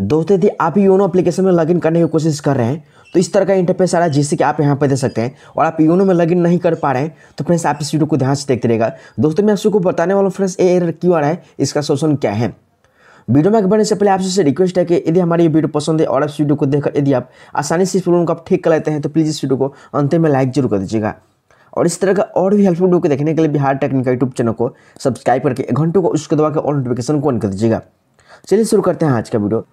दोस्तों यदि आप योनो एप्लीकेशन में लॉगिन करने की कोशिश कर रहे हैं तो इस तरह का इंटरफेस आ रहा है जिससे कि आप यहाँ पर दे सकते हैं और आप योनो में लॉगिन नहीं कर पा रहे हैं तो फ्रेंड्स आप इस वीडियो को ध्यान से देखते रहेगा दोस्तों मैं आपको बताने वाला हूँ फ्रेंड्स ए एरर क्यों आ रहा है इसका सोल्यूशन क्या है वीडियो में बढ़ने से पहले आपसे रिक्वेस्ट है कि यदि हमारी ये वीडियो पसंद है और आप वीडियो को देखकर यदि आप आसानी से इस प्रॉब्लम को आप ठीक कर लेते हैं तो प्लीज़ इस वीडियो को अंत में लाइक जरूर कर दीजिएगा और इस तरह का और भी हेल्पफुल वीडियो को देखने के लिए बिहार टेक्निक यूट्यूब चैनल को सब्सक्राइब करके घंटों को उसको दबा के और नोटिफिकेशन को ऑन कर दीजिएगा चलिए शुरू करते हैं आज का वीडियो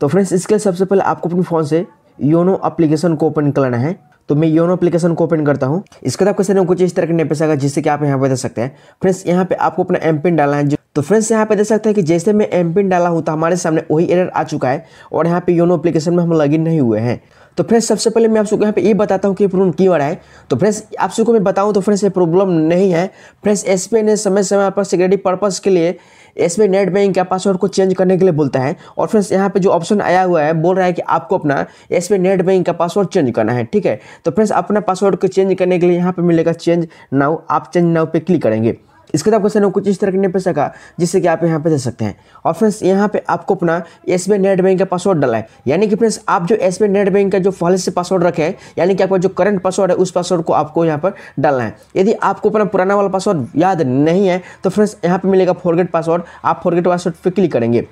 तो फ्रेंड्स इसके लिए सबसे पहले आपको अपने फ़ोन से योनो अप्लीकेशन को ओपन करना है तो मैं योनो अप्लीकेशन को ओपन करता हूँ इसके बाद आपको सर कुछ इस तरह का नेपेस आएगा जिससे कि आप यहाँ पर दे सकते हैं फ्रेंड्स यहाँ पे आपको अपना एम पिन डालना है तो फ्रेंड्स यहाँ पे देख सकते हैं कि जैसे मैं एम पिन डाला हूँ तो हमारे सामने वही एरर आ चुका है और यहाँ पे योनो अप्लीकेशन में हम लॉगिन नहीं हुए हैं तो फ्रेंड्स सबसे पहले मैं आप सबको यहाँ पे ये बताता हूँ कि प्रॉब्लम क्यों आ रहा है तो फ्रेंड्स आप सबको मैं बताऊँ तो फ्रेंड्स ये प्रॉब्लम नहीं है फ्रेंड्स एस ने समय समय पर सिक्योरिटी पर्पज़ के लिए एस नेट बैंकिंग का पासवर्ड को चेंज करने के लिए बोलता है और फ्रेंड्स यहाँ पे जो ऑप्शन आया हुआ है बोल रहा है कि आपको अपना एस नेट बैंक का पासवर्ड चेंज करना है ठीक है तो फ्रेंड्स अपना पासवर्ड को चेंज करने के लिए यहाँ पर मिलेगा चेंज नाउ आप चेंज नाउ पर क्लिक करेंगे इसके बाद तो क्वेश्चन कुछ इस तरह के नेट पर सका जिससे कि आप यहाँ पे दे सकते हैं और फ्रेंड्स यहाँ पे आपको अपना एस नेट बैंक का पासवर्ड डाला है यानी कि फ्रेंड्स आप जो एस नेट बैंक का जो पहले से पासवर्ड रखे हैं यानी कि आपका जो करंट पासवर्ड है उस पासवर्ड को आपको यहाँ पर डालना है यदि आपको अपना पुराना वाला पासवर्ड याद नहीं है तो फ्रेंड्स यहाँ पर मिलेगा फॉरगेट पासवर्ड आप फॉरगेट पासवर्ड पर क्लिक करेंगे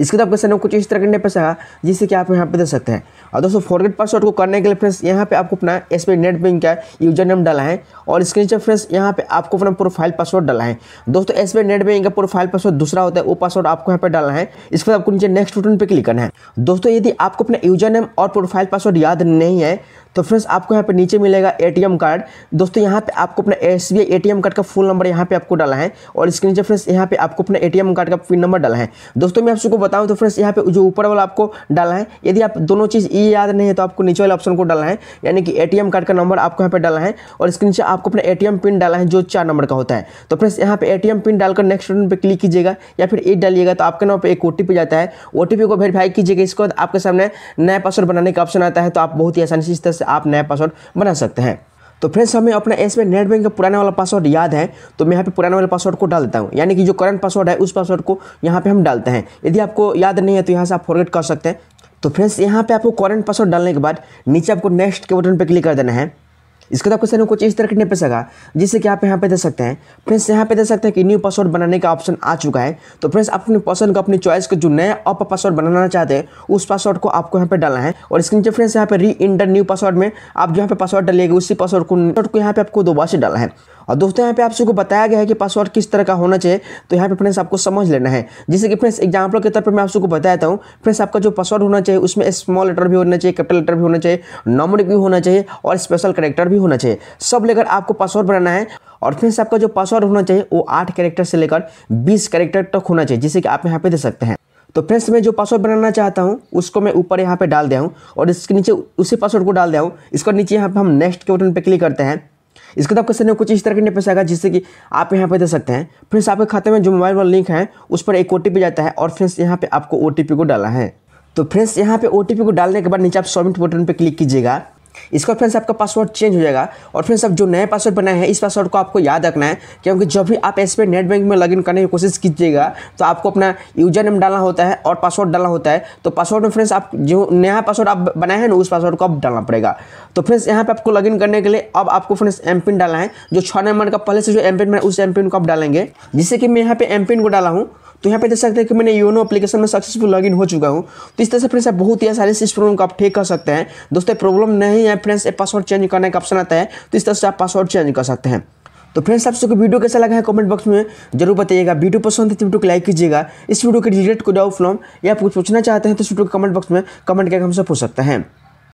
इसके तो आपको कुछ इस तरह करने पर सहा जिससे कि आप यहाँ पे दे सकते हैं और दोस्तों फॉरगेट पासवर्ड को करने के लिए फ्रेंड्स यहाँ पे आपको अपना एस पी नेट बैंक का यूजर नेम डाला है और इसके नीचे फ्रेंड्स यहाँ पे आपको अपना प्रोफाइल पासवर्ड डाला है दोस्तों एस नेट बैंक का प्रोफाइल पासवर्ड दूसरा होता है वो पासवर्ड आपको यहाँ पर डालना है इसके बाद आपको नीचे नेक्स्ट बटन पर क्लिक करना है दोस्तों यदि आपको अपना यूजर नेम और प्रोफाइल पासवर्ड याद नहीं है तो फ्रेंड्स आपको यहाँ पे नीचे मिलेगा एटीएम कार्ड दोस्तों यहाँ पे आपको अपना एस बी एटीएम कार्ड का फुल नंबर यहाँ पे आपको डाला है और इसके नीचे फ्रेंड्स यहाँ पे आपको अपना एटीएम कार्ड का पिन नंबर डाला है दोस्तों मैं आप सबको बताऊँ तो फ्रेंड्स यहाँ पे जो ऊपर वाला आपको डाला है यदि आप दोनों चीज़ ये e याद नहीं है तो आपको नीचे वाले ऑप्शन को डाला है यानी कि ए कार्ड का नंबर आपको यहाँ पर डाला है और इसके नीचे आपको अपना ए पिन डाला है जो चार नंबर का होता है तो फ्रेंड्स यहाँ पे ए पिन डालकर नेक्स्ट बटन पर क्लिक कीजिएगा या फिर एट e डालिएगा तो आपके नाम पर एक ओ जाता है ओ को वेरीफाई कीजिएगा कीजिएगा इसके बाद आपके सामने नया पासवर्ड बनाने का ऑप्शन आता है तो आप बहुत ही आसानी से इस तरह से आप नया पासवर्ड बना सकते हैं तो फ्रेंड्स हमें अपना में नेट बैंक का पुराने वाला पासवर्ड याद है तो मैं यहाँ पे पुराने वाले पासवर्ड को डाल देता हूँ यानी कि जो करंट पासवर्ड है उस पासवर्ड को यहाँ पे हम डालते हैं यदि आपको याद नहीं है तो यहाँ से आप फॉरगेट कर सकते हैं तो फ्रेंड्स यहाँ पे आपको करंट पासवर्ड डालने के बाद नीचे आपको नेक्स्ट के बटन पर क्लिक कर देना है इसका तो आपको क्वेश्चन कुछ इस तरह के नहीं पे सका जिससे कि आप यहाँ पे दे सकते हैं फ्रेंड्स यहाँ पे दे सकते हैं कि न्यू पासवर्ड बनाने का ऑप्शन आ चुका है तो फ्रेंड्स आप अपने पसंद का अपनी चॉइस का जो नया अप पासवर्ड बनाना चाहते हैं उस पासवर्ड को आपको यहाँ पे डालना है और इसके नीचे फ्रेंड्स यहाँ पे री इंटर न्यू पासवर्ड में आप जो यहाँ पे पासवर्ड डालिएगा उसी पासवर्ड को यहाँ पे आपको दोबारा से डालना है और दोस्तों यहाँ पे आप सबको बताया गया है कि पासवर्ड किस तरह का होना चाहिए तो यहाँ पे फ्रेंड्स आपको समझ लेना है जैसे कि फ्रेंड्स एग्जाम्पल के तौर पर मैं आप सबको बताता हूँ फ्रेंड्स आपका जो पासवर्ड होना चाहिए उसमें स्मॉल लेटर भी होना चाहिए कैपिटल लेटर भी होना चाहिए नॉमरिक भी होना चाहिए और स्पेशल करेक्टर भी होना चाहिए सब लेकर आपको पासवर्ड बनाना है और फ्रेंड्स आपका जो पासवर्ड होना चाहिए वो आठ कैरेक्टर से लेकर बीस कैरेक्टर तक होना चाहिए जिसे कि आप यहाँ पे दे सकते हैं तो फ्रेंड्स मैं जो पासवर्ड बनाना चाहता हूँ उसको मैं ऊपर यहाँ पे डाल दिया हूँ और इसके नीचे उसी पासवर्ड को डाल दिया हूँ इसके नीचे यहाँ पे हम नेक्स्ट के बटन पे क्लिक करते हैं इसके बाद तो आपके सामने कुछ इस तरह के इंटरफेस आएगा जिससे कि आप यहाँ पे दे सकते हैं फ्रेंड्स आपके खाते में जो मोबाइल वाला लिंक है उस पर एक ओ जाता है और फ्रेंड्स यहाँ पर आपको ओ को डाला है तो फ्रेंड्स यहाँ पे ओ को डालने के बाद नीचे आप सबमिट बटन पर क्लिक कीजिएगा इसका फ्रेंड्स आपका पासवर्ड चेंज हो जाएगा और फ्रेंड्स आप जो नया पासवर्ड बनाए हैं इस पासवर्ड को आपको याद रखना है क्योंकि जब भी आप एस नेट बैंक में लॉगिन करने की कोशिश कीजिएगा तो आपको अपना यूजर नेम डालना होता है और पासवर्ड डालना होता है तो पासवर्ड में फ्रेंड्स आप जो नया पासवर्ड आप बनाए हैं ना उस पासवर्ड को आप डालना पड़ेगा तो फ्रेंड्स यहाँ पर आपको लॉगिन करने के लिए अब आपको फ्रेंड्स एम पिन डालना है जो छः नंबर का पहले से जो एम पिन उस एम पिन को आप डालेंगे जिससे कि मैं यहाँ पर एम पिन को डाला हूँ तो यहाँ पे देख सकते हैं कि मैंने योनो एप्लीकेशन में सक्सेसफुल इन हो चुका हूँ तो इस तरह से फ्रेंड्स आप बहुत ही आसानी से इस प्रॉब्लम को आप ठीक कर सकते हैं दोस्तों प्रॉब्लम नहीं है फ्रेंड्स पासवर्ड चेंज करने का ऑप्शन आता है तो इस तरह से आप पासवर्ड चेंज कर सकते हैं तो फ्रेंड्स आप सबको वीडियो कैसा लगा है कमेंट बॉक्स में जरूर बताइएगा वीडियो पसंद है तो वीडियो को लाइक कीजिएगा इस वीडियो के रिलेटेड कोई डाउट फ्लॉम या आप कुछ पूछना चाहते हैं तो इस वीडियो को कमेंट बॉक्स में कमेंट करके हमसे पूछ सकते हैं